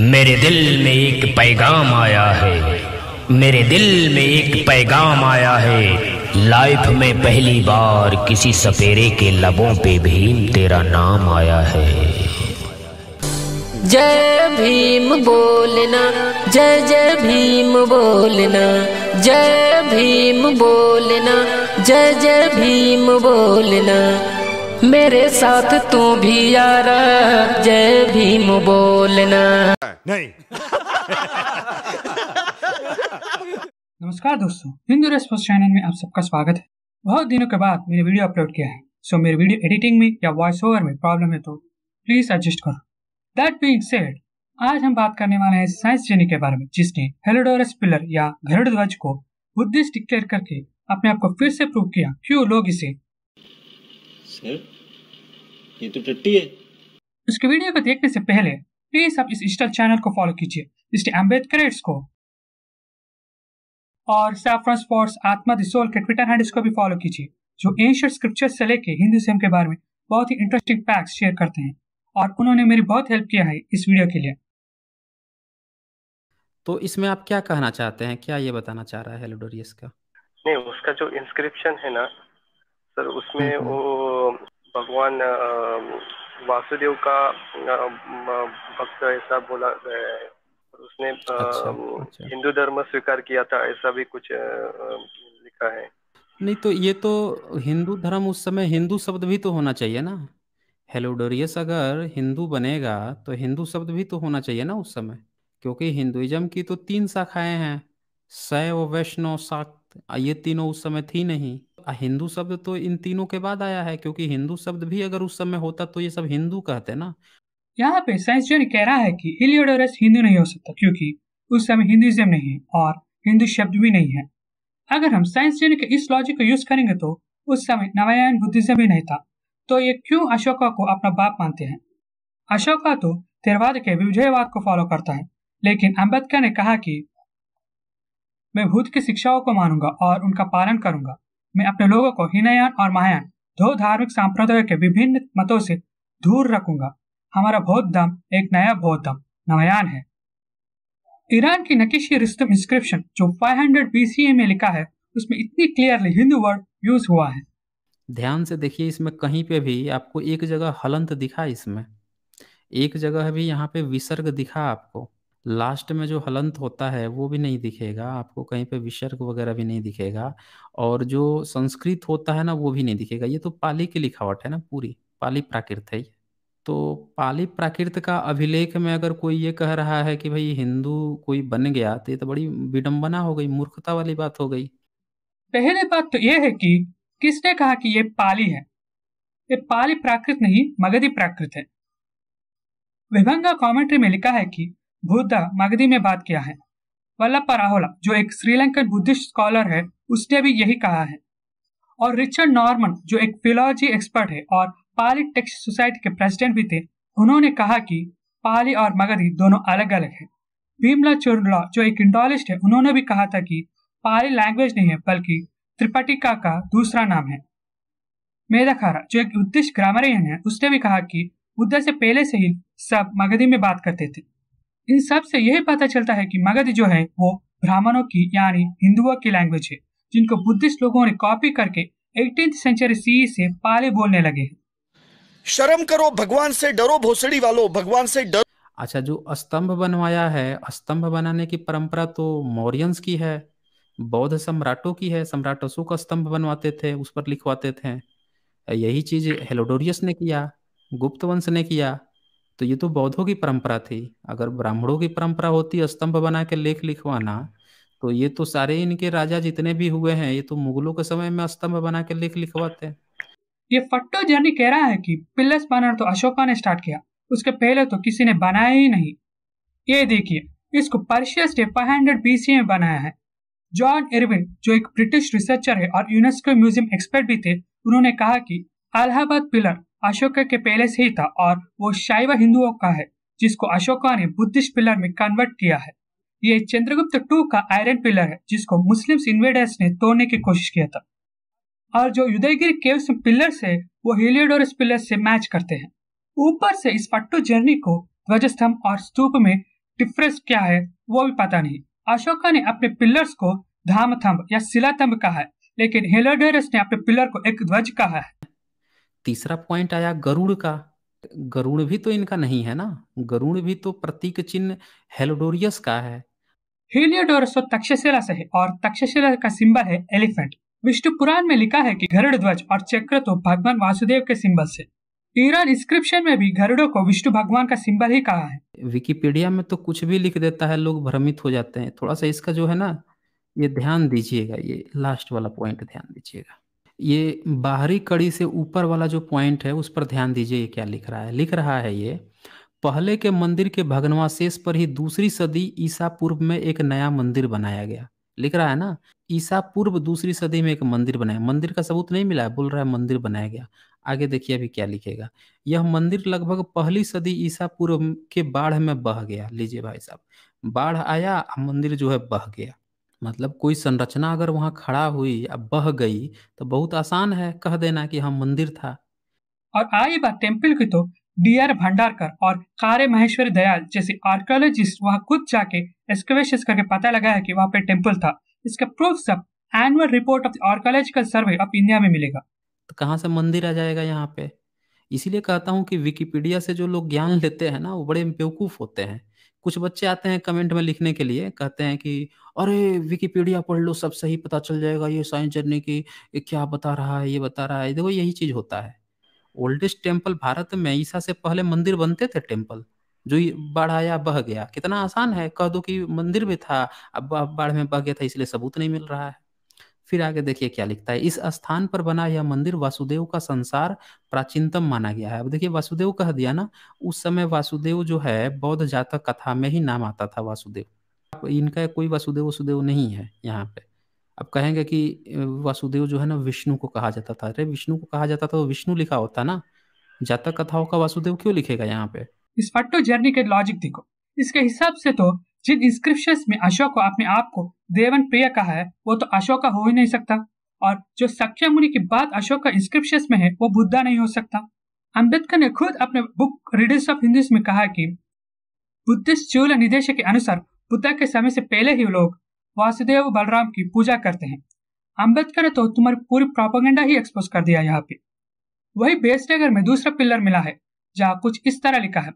मेरे दिल में एक पैगाम आया है मेरे दिल में एक पैगाम आया है लाइफ में पहली बार किसी सपेरे के लबों पे भीम तेरा नाम आया है जय भीम बोलना जय जय भीम बोलना जय भीम बोलना जय जय भीम बोलना मेरे साथ तू भी यार जय भीम बोलना नहीं नमस्कार दोस्तों हिंदू रेस्पोर्स चैनल में आप सबका स्वागत है बहुत दिनों के बाद मैंने वीडियो अपलोड किया है सो मेरे वीडियो एडिटिंग में या वॉइस ओवर में प्रॉब्लम है तो प्लीज एडजस्ट करो दैट बीइंग सेड आज हम बात करने वाले हैं साइंस जेनी के बारे में जिसने हेलोडोरस पिलर या घरड ध्वज को बुद्धिस्ट डिक्लेयर करके अपने आप को फिर से प्रूव किया क्यों लोग इसे सर ये तो टट्टी है इसके वीडियो को देखने से पहले प्लीज आप इस इंस्टा चैनल को फॉलो कीजिए इसके अम्बेडकर को और सैफ्रॉन स्पोर्ट्स आत्मा दिसोल के ट्विटर हैंडल्स को भी फॉलो कीजिए जो एंशियट स्क्रिप्चर्स से लेके हिंदू सेम के बारे में बहुत ही इंटरेस्टिंग फैक्ट्स शेयर करते हैं और उन्होंने मेरी बहुत हेल्प किया है इस वीडियो के लिए तो इसमें आप क्या कहना चाहते हैं क्या ये बताना चाह रहा है हेलोडोरियस का नहीं उसका जो इंस्क्रिप्शन है ना सर उसमें हम्म, हम्म। वो भगवान वासुदेव का भक्त ऐसा बोला गया है उसने अच्छा, अच्छा, हिंदू धर्म स्वीकार किया था ऐसा भी कुछ लिखा है नहीं तो ये तो हिंदू धर्म उस समय हिंदू शब्द भी तो होना चाहिए ना हेलोडोरियस अगर हिंदू बनेगा तो हिंदू शब्द भी तो होना चाहिए ना उस समय क्योंकि हिंदुइज्म की तो तीन शाखाएं हैं शैव वैष्णव शाक्त ये तीनों उस समय थी नहीं हिंदू शब्द तो इन तीनों के बाद आया है क्योंकि हिंदू शब्द भी अगर उस समय होता तो ये सब हिंदू कहते ना यहाँ पे साइंस जो कह रहा है कि हिलियोडोरस हिंदू नहीं हो सकता क्योंकि उस समय हिंदुइज्म नहीं है और हिंदू शब्द भी नहीं है अगर हम साइंस के इस लॉजिक को यूज करेंगे तो उस समय नवायन बुद्धिज्म भी नहीं था तो ये क्यों अशोका को अपना बाप मानते हैं अशोका तो तेरवाद के विजयवाद को फॉलो करता है लेकिन अम्बेडकर ने कहा कि मैं भूत की शिक्षाओं को मानूंगा और उनका पालन करूंगा मैं अपने लोगों को हिनायान और महायान दो धार्मिक संप्रदायों के विभिन्न मतों से दूर रखूंगा हमारा बौद्ध धर्म एक नया बौद्ध धर्म नवयान है ईरान की नकीशी रिस्तम इंस्क्रिप्शन जो 500 हंड्रेड में लिखा है उसमें इतनी क्लियरली हिंदू वर्ड यूज हुआ है ध्यान से देखिए इसमें कहीं पे भी आपको एक जगह हलंत दिखा इसमें एक जगह भी यहाँ पे विसर्ग दिखा आपको लास्ट में जो हलंत होता है वो भी नहीं दिखेगा आपको कहीं पे विसर्ग वगैरह भी नहीं दिखेगा और जो संस्कृत होता है ना वो भी नहीं दिखेगा ये तो पाली की लिखावट है ना पूरी पाली प्राकृत है तो पाली प्राकृत का अभिलेख में अगर कोई ये कह रहा है कि भाई हिंदू कोई बन गया तो ये तो बड़ी विडम्बना हो गई मूर्खता वाली बात हो गई पहले बात तो ये है कि किसने कहा कि ये पाली है ये पाली प्राकृत नहीं मगधी प्राकृत है विभंगा कॉमेंट्री में लिखा है कि बुद्ध मगधी में बात किया है वल्लभ पराहोला जो एक श्रीलंकन बुद्धिस्ट स्कॉलर है उसने भी यही कहा है और रिचर्ड नॉर्मन जो एक फिलोलॉजी एक्सपर्ट है और पाली टेक्स सोसाइटी के प्रेसिडेंट भी थे उन्होंने कहा कि पाली और मगधी दोनों अलग अलग है भीमला चुरला जो एक इंडोलिस्ट है उन्होंने भी कहा था कि पाली लैंग्वेज नहीं है बल्कि त्रिपटिका का दूसरा नाम है मेधाखारा जो एक बुद्धिस्ट ग्रामरियन है उसने भी कहा कि बुद्धा से पहले से ही सब मगधी में बात करते थे इन सब से यही पता चलता है कि मगध जो है वो ब्राह्मणों की यानी हिंदुओं की लैंग्वेज है जिनको बुद्धिस्ट लोगों ने कॉपी करके एटीन सेंचुरी सी से पाले बोलने लगे शर्म करो भगवान से डरो भोसड़ी वालों भगवान से डरो अच्छा जो स्तंभ बनवाया है स्तंभ बनाने की परंपरा तो मौर्यंस की है बौद्ध सम्राटों की है सम्राट अशोक स्तंभ बनवाते थे उस पर लिखवाते थे यही चीज हेलोडोरियस ने किया गुप्त वंश ने किया तो ये तो बौद्धों की परंपरा थी अगर ब्राह्मणों की परंपरा होती स्तंभ बना के लेख लिखवाना तो ये तो सारे इनके राजा जितने भी हुए हैं ये तो मुगलों के समय में स्तंभ बना के लेख लिखवाते हैं ये फट्टो जर्नी कह रहा है कि पिल्लस बनाना तो अशोका ने स्टार्ट किया उसके पहले तो किसी ने बनाया ही नहीं ये देखिए इसको पर्शियस ने फाइव हंड्रेड सी में बनाया है जॉन इरविन जो एक ब्रिटिश रिसर्चर है और यूनेस्को म्यूजियम एक्सपर्ट भी थे उन्होंने कहा कि अलाहाबाद पिलर अशोक के पहले से ही था और वो शैव हिंदुओं का है जिसको अशोका ने बुद्धिस्ट पिलर में कन्वर्ट किया है ये चंद्रगुप्त टू का आयरन पिलर है जिसको मुस्लिम इन्वेडर्स ने तोड़ने की कोशिश किया था और जो उदयगिरी केव्स पिलर्स है वो हेलियोडोरस पिलर से मैच करते हैं ऊपर से इस पट्टू जर्नी को ध्वजस्तंभ और स्तूप में डिफरेंस क्या है वो भी पता नहीं अशोका ने अपने पिलर्स को धाम या शिला कहा है लेकिन हेलोडोरस ने अपने पिलर को एक ध्वज कहा है तीसरा पॉइंट आया गरुड़ का गरुड़ भी तो इनका नहीं है ना गरुड़ भी तो प्रतीक चिन्ह हेलोडोरियस का है हेलियोडोरस तो तक्षशिला से है और तक्षशिला का सिंबल है एलिफेंट विष्णु पुराण में लिखा है कि गरुड़ ध्वज और चक्र तो भगवान वासुदेव के सिंबल से ईरान इंस्क्रिप्शन में भी गरुड़ों को विष्णु भगवान का सिंबल ही कहा है विकिपीडिया में तो कुछ भी लिख देता है लोग भ्रमित हो जाते हैं थोड़ा सा इसका जो है ना ये ध्यान दीजिएगा ये लास्ट वाला पॉइंट ध्यान दीजिएगा ये बाहरी कड़ी से ऊपर वाला जो पॉइंट है उस पर ध्यान दीजिए ये क्या लिख रहा है लिख रहा है ये पहले के मंदिर के भगनवाशेष पर ही दूसरी सदी ईसा पूर्व में एक नया मंदिर बनाया गया लिख रहा है ना ईसा पूर्व दूसरी सदी में एक मंदिर बनाया मंदिर का सबूत नहीं मिला है बोल रहा है मंदिर बनाया गया आगे देखिए अभी क्या लिखेगा यह मंदिर लगभग पहली सदी ईसा पूर्व के बाढ़ में बह गया लीजिए भाई साहब बाढ़ आया मंदिर जो है बह गया मतलब कोई संरचना अगर वहाँ खड़ा हुई या बह गई तो बहुत आसान है कह देना कि हम मंदिर था और आई बात टेम्पल की तो डी आर भंडारकर और कारे महेश्वरी दयाल जैसे आर्कियोलॉजिस्ट वहाँ खुद जाके एक्सकवेशन करके पता लगाया कि वहाँ पे टेम्पल था इसका प्रूफ सब annual report of Archaeological Survey of India में मिलेगा तो कहाँ से मंदिर आ जाएगा यहाँ पे इसीलिए कहता हूँ कि विकिपीडिया से जो लोग ज्ञान लेते हैं ना वो बड़े बेवकूफ होते हैं कुछ बच्चे आते हैं कमेंट में लिखने के लिए कहते हैं कि अरे विकिपीडिया पढ़ लो सब सही पता चल जाएगा ये साइंस जर्नी की ये क्या बता रहा है ये बता रहा है देखो यही चीज होता है ओल्डेस्ट टेम्पल भारत में ईसा से पहले मंदिर बनते थे टेम्पल जो बाढ़ आया बह गया कितना आसान है कह दो कि मंदिर भी था अब बाढ़ में बह गया था इसलिए सबूत नहीं मिल रहा है फिर आगे देखिए क्या लिखता है इस स्थान पर बना यह मंदिर वासुदेव का संसार प्राचीनतम माना गया है अब देखिए वासुदेव कह दिया ना उस समय वासुदेव जो है बौद्ध जातक कथा में ही नाम आता था वासुदेव इनका कोई वासुदेव वसुदेव नहीं है यहाँ पे अब कहेंगे कि वासुदेव जो है ना विष्णु को कहा जाता था अरे विष्णु को कहा जाता था तो विष्णु लिखा होता ना जातक कथाओं का वासुदेव क्यों लिखेगा यहाँ पे इस फट्टो जर्नी के लॉजिक देखो इसके हिसाब से तो जिन इंस्क्रिप्शन में अशोक को अपने आप को देवन प्रिय का है वो तो अशोका हो ही नहीं सकता और जो सख्या मुनि की बात अशोक का इंस्क्रिप्शन में है वो बुद्धा नहीं हो सकता अंबेडकर ने खुद अपने बुक रीडर्स ऑफ हिंदी में कहा कि बुद्धिस्ट चूल निदेश के अनुसार बुद्ध के समय से पहले ही लोग वासुदेव बलराम की पूजा करते हैं अंबेडकर ने तो तुम्हारी पूरी प्रोपागेंडा ही एक्सपोज कर दिया यहाँ पे वही बेसनगर में दूसरा पिलर मिला है जहाँ कुछ इस तरह लिखा है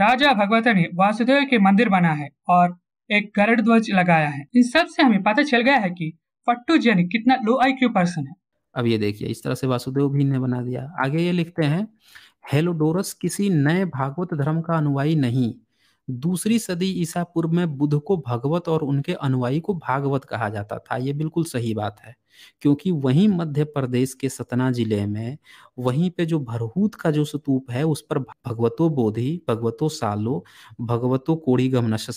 राजा भगवत ने वासुदेव के मंदिर बना है और एक गरड़ ध्वज लगाया है इन सब से हमें पता चल गया है कि पट्टू जैनिक कितना लो आई क्यू पर्सन है अब ये देखिए इस तरह से वासुदेव भी ने बना दिया आगे ये लिखते हैं हेलोडोरस किसी नए भागवत धर्म का अनुयायी नहीं दूसरी सदी ईसा पूर्व में बुद्ध को भगवत और उनके अनुयायी को भागवत कहा जाता था ये बिल्कुल सही बात है क्योंकि वहीं मध्य प्रदेश के सतना जिले में वहीं पे जो भरहूत का जो स्तूप है उस पर भगवतो बोधि भगवतो सालो भगवतो कोड़ी गमनश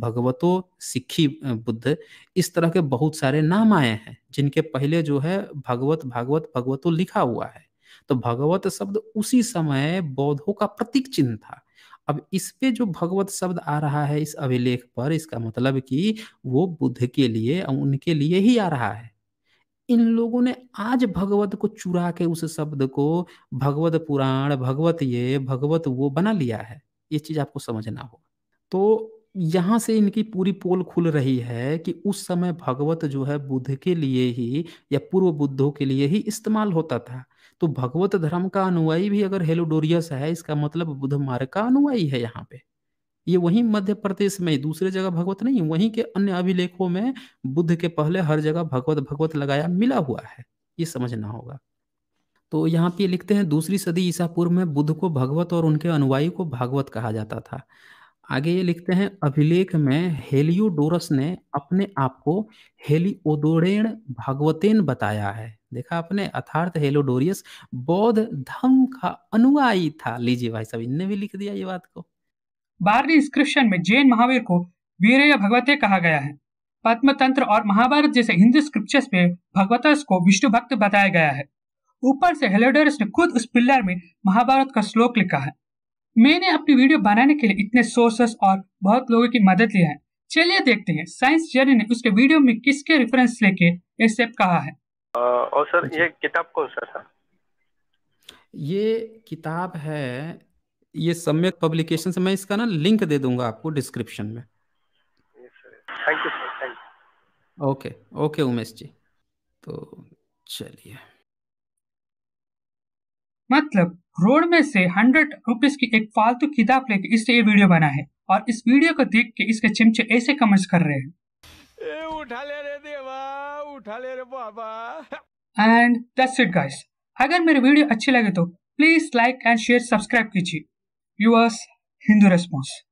भगवतो सिक्खी बुद्ध इस तरह के बहुत सारे नाम आए हैं जिनके पहले जो है भगवत भागवत भगवतो लिखा हुआ है तो भगवत शब्द उसी समय बौद्धों का प्रतीक चिन्ह था अब इस पे जो भगवत शब्द आ रहा है इस अभिलेख पर इसका मतलब कि वो बुद्ध के लिए उनके लिए ही आ रहा है इन लोगों ने आज भगवत को चुरा के उस शब्द को भगवत पुराण भगवत ये भगवत वो बना लिया है ये चीज आपको समझना होगा तो यहाँ से इनकी पूरी पोल खुल रही है कि उस समय भगवत जो है बुद्ध के लिए ही या पूर्व बुद्धों के लिए ही इस्तेमाल होता था तो भगवत धर्म का अनुयायी भी अगर हेलोडोरियस है इसका मतलब बुद्ध मार्ग का अनुयायी है यहाँ पे ये वही मध्य प्रदेश में दूसरे जगह भगवत नहीं वहीं के अन्य अभिलेखों में बुद्ध के पहले हर जगह भगवत भगवत लगाया मिला हुआ है ये समझना होगा तो यहाँ पे लिखते हैं दूसरी सदी ईसा पूर्व में बुद्ध को भगवत और उनके अनुयायी को भागवत कहा जाता था आगे ये लिखते हैं अभिलेख में हेलियोडोरस ने अपने आप को हेलिओदोरेण भागवतेन बताया है देखा आपने अर्थार्थ हेलोडोरियस बौद्ध धर्म का अनुयायी था लीजिए भाई साहब इनने भी लिख दिया ये बात को बारहवीं इंस्क्रिप्शन में जैन महावीर को वीर भगवते कहा गया है पद्मतंत्र और महाभारत जैसे हिंदू स्क्रिप्चर्स में भगवतस को विष्णु भक्त बताया गया है ऊपर से हेलोडोरस ने खुद उस पिल्लर में महाभारत का श्लोक लिखा है मैंने अपनी वीडियो बनाने के लिए इतने सोर्सेस और बहुत लोगों की मदद लिया है चलिए देखते हैं साइंस जर्नी ने उसके वीडियो में किसके रेफरेंस लेके ये कहा है और सर अच्छा। ये किताब कौन सा था ये किताब है ये सम्यक पब्लिकेशन से मैं इसका ना लिंक दे दूंगा आपको डिस्क्रिप्शन में thank you sir thank you okay okay Umesh ji तो चलिए मतलब रोड में से हंड्रेड रुपीज की एक फालतू किताब लेके इससे ये वीडियो बना है और इस वीडियो को देख के इसके चिमचे ऐसे कमेंट्स कर रहे हैं उठा ले रे देवा उठा ले रे बाबा एंड दैट्स इट गाइस अगर मेरी वीडियो अच्छी लगे तो please like and share subscribe कीजिए यूर्स हिंदू रेस्पॉन्स